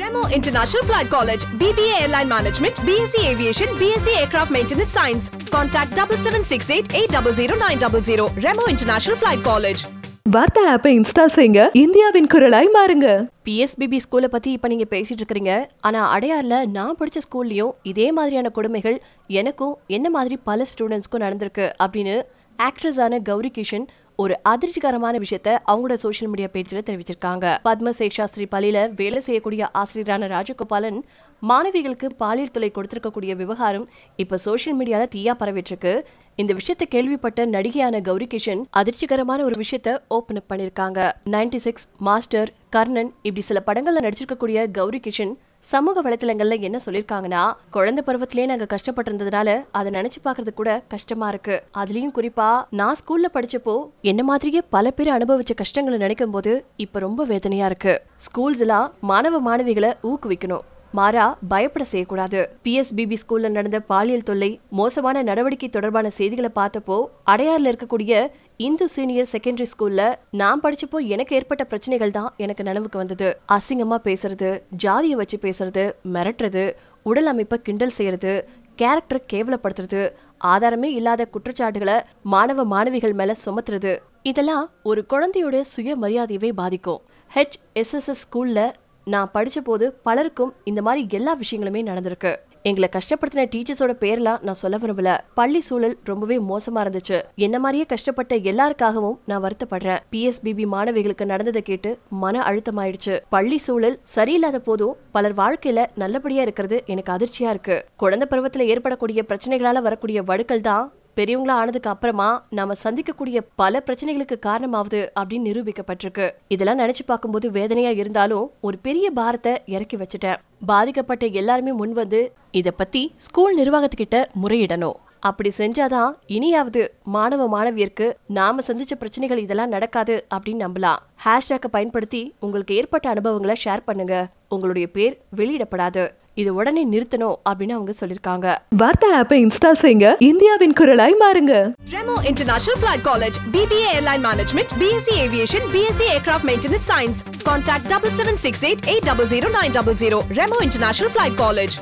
Remo international flight college BBA airline management BSc aviation BSc aircraft maintenance science contact double seven six eight eight double zero nine double zero Remo international flight college வார்த்தை ஆப்பை install செய்யுங்க இந்தியாவின் குரலாய் மாறுங்க PSBB ஸ்கூலை பற்றி இப்போ நீங்கள் பேசிட்டு இருக்கிறீங்க ஆனால் அடையாரில் நான் படித்த ஸ்கூல்லையும் இதே மாதிரியான கொடுமைகள் எனக்கும் என்ன மாதிரி பல ஸ்டூடெண்ட்ஸ்க்கும் நடந்திருக்கு அப்படின்னு ஆக்ட்ரஸான கௌரி கிஷன் ஒரு அதிர்ச்சிகரமான விஷயத்த அவங்களோட சோசியல் மீடியா பேஜில் தெரிவிச்சிருக்காங்க பத்ம சாஸ்திரி பள்ளியில வேலை செய்யக்கூடிய ஆசிரியரான ராஜகோபாலன் மாணவிகளுக்கு பாலியல் தொலை கொடுத்திருக்கக்கூடிய விவகாரம் இப்போ சோசியல் மீடியாவில் தீயா பரவிட்டு இந்த விஷயத்தை கேள்விப்பட்ட நடிகையான கௌரி கிஷன் அதிர்ச்சிகரமான ஒரு விஷயத்த ஓப்பன் அப் பண்ணியிருக்காங்க நைன்டி சிக்ஸ் மாஸ்டர் கர்ணன் இப்படி சில படங்களில் நடிச்சிருக்கக்கூடிய கௌரி கிஷன் சமூக வலைத்தளங்கள்ல என்ன சொல்லியிருக்காங்கன்னா குழந்தை பருவத்திலேயே நாங்க கஷ்டப்பட்டிருந்ததுனால அதை நினைச்சு பாக்குறது கூட கஷ்டமா இருக்கு அதுலயும் குறிப்பா நான் ஸ்கூல்ல படிச்சப்போ என்ன மாதிரியே பல பேர் அனுபவிச்ச கஷ்டங்களை நினைக்கும் போது இப்ப ரொம்ப வேதனையா இருக்கு ஸ்கூல்ஸ் எல்லாம் மாணவ மாணவிகளை ஊக்குவிக்கணும் மாறா பயப்பட செய்யக்கூடாது பிஎஸ்பிபி ஸ்கூல்ல நடந்த பாலியல் தொல்லை மோசமான நடவடிக்கை தொடர்பான செய்திகளை பார்த்தப்போ அடையாறுல இருக்கக்கூடிய இந்து சீனியர் செகண்டரி ஸ்கூல்ல நான் படிச்சப்போ எனக்கு ஏற்பட்ட பிரச்சனைகள் தான் எனக்கு நினைவுக்கு வந்தது அசிங்கமா பேசுறது ஜாதியை வச்சு பேசுறது மிரட்டுறது உடல் அமைப்பை கிண்டல் செய்யறது கேரக்டர் கேவலப்படுத்துறது ஆதாரமே இல்லாத குற்றச்சாட்டுகளை மாணவ மாணவிகள் மேல சுமத்துறது இதெல்லாம் ஒரு குழந்தையோட சுய மரியாதையவே பாதிக்கும் ஹெச் எஸ் ஸ்கூல்ல நான் படித்த போது பலருக்கும் இந்த மாதிரி எல்லா விஷயங்களுமே நடந்திருக்கு எங்களை கஷ்டப்படுத்தின டீச்சர்ஸோட பேர்லாம் நான் சொல்ல விரும்பல பள்ளி சூழல் ரொம்பவே மோசமா இருந்துச்சு என்ன மாதிரியே கஷ்டப்பட்ட எல்லாருக்காகவும் நான் வருத்தப்படுறேன் பிஎஸ்பிபி மாணவிகளுக்கு நடந்ததை கேட்டு மன அழுத்தமாயிடுச்சு பள்ளி சூழல் சரியில்லாத போதும் பலர் வாழ்க்கையில நல்லபடியா இருக்கிறது எனக்கு அதிர்ச்சியா இருக்கு குழந்தை பருவத்துல ஏற்படக்கூடிய பிரச்சனைகளால வரக்கூடிய வடுக்கள் தான் பெரியவங்களா ஆனதுக்கு அப்புறமா நம்ம சந்திக்கக்கூடிய பல பிரச்சனைகளுக்கு காரணமாவது அப்படின்னு நிரூபிக்கப்பட்டிருக்கு இதெல்லாம் நினைச்சு பார்க்கும்போது வேதனையா இருந்தாலும் ஒரு பெரிய பாரத்தை இறக்கி வச்சுட்டேன் பாதிக்கப்பட்ட எல்லாருமே முன் வந்து இத பத்தி ஸ்கூல் நிர்வாகத்துக்கிட்ட முறையிடணும் அப்படி செஞ்சாதான் இனியாவது மாணவ மாணவியருக்கு நாம சந்திச்ச பிரச்சனைகள் இதெல்லாம் நடக்காது அப்படின்னு நம்பலாம் ஹேஷ்டேக்கை பயன்படுத்தி உங்களுக்கு ஏற்பட்ட அனுபவங்களை ஷேர் பண்ணுங்க உங்களுடைய பேர் வெளியிடப்படாது இது உடனே நிறுத்தணும் அப்படின்னு அவங்க சொல்லிருக்காங்க வார்த்தை ஆப்பை இன்ஸ்டால் செய்யுங்க இந்தியாவின் குரலாய் மாறுங்க Remo international black college BBA airline management BSc aviation BSc aircraft maintenance science contact double seven six eight eight double zero nine double zero Remo international flight college